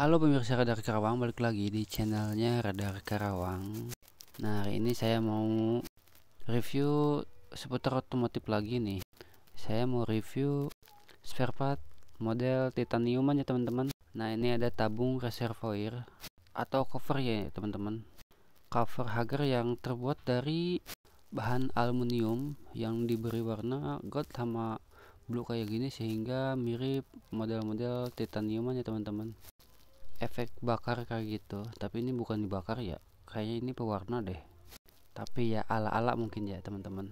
Halo pemirsa Radar Karawang, balik lagi di channelnya Radar Karawang Nah hari ini saya mau review seputar otomotif lagi nih Saya mau review spare part model titanium ya teman-teman Nah ini ada tabung reservoir atau cover ya teman-teman Cover hager yang terbuat dari bahan aluminium yang diberi warna gold sama blue kayak gini sehingga mirip model-model titanium ya teman-teman efek bakar kayak gitu tapi ini bukan dibakar ya kayaknya ini pewarna deh tapi ya ala-ala mungkin ya teman-teman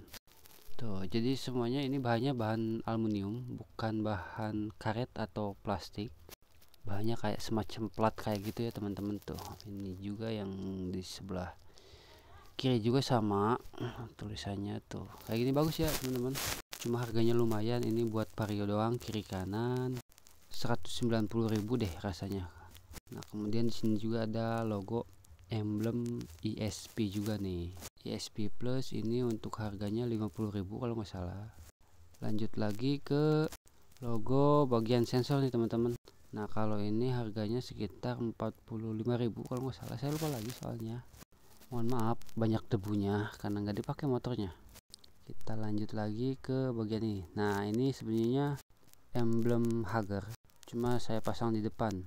tuh jadi semuanya ini bahannya bahan aluminium bukan bahan karet atau plastik bahannya kayak semacam plat kayak gitu ya teman-teman tuh ini juga yang di sebelah kiri juga sama tulisannya tuh kayak gini bagus ya teman-teman cuma harganya lumayan ini buat vario doang kiri kanan 190.000 deh rasanya nah kemudian di sini juga ada logo emblem ISP juga nih ISP Plus ini untuk harganya 50.000 kalau nggak salah lanjut lagi ke logo bagian sensor nih teman-teman nah kalau ini harganya sekitar 45.000 kalau nggak salah saya lupa lagi soalnya mohon maaf banyak debunya karena nggak dipakai motornya kita lanjut lagi ke bagian ini nah ini sebenarnya emblem Hager cuma saya pasang di depan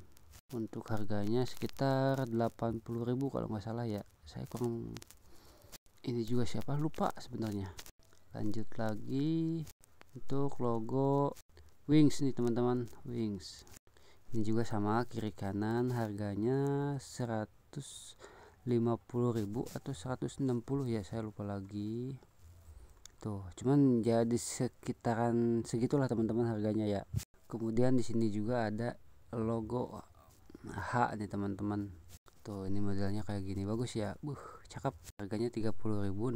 untuk harganya sekitar 80.000 kalau nggak salah ya saya kurang ini juga siapa lupa sebenarnya lanjut lagi untuk logo wings nih teman-teman wings ini juga sama kiri kanan harganya 150.000 atau 160 ya saya lupa lagi tuh cuman jadi sekitaran segitulah teman-teman harganya ya kemudian di sini juga ada logo H nih teman-teman tuh ini modelnya kayak gini bagus ya buh cakep harganya 30.000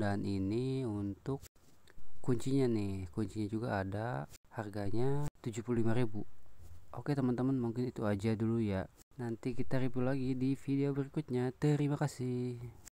dan ini untuk kuncinya nih kuncinya juga ada harganya 75.000 oke teman-teman mungkin itu aja dulu ya nanti kita review lagi di video berikutnya terima kasih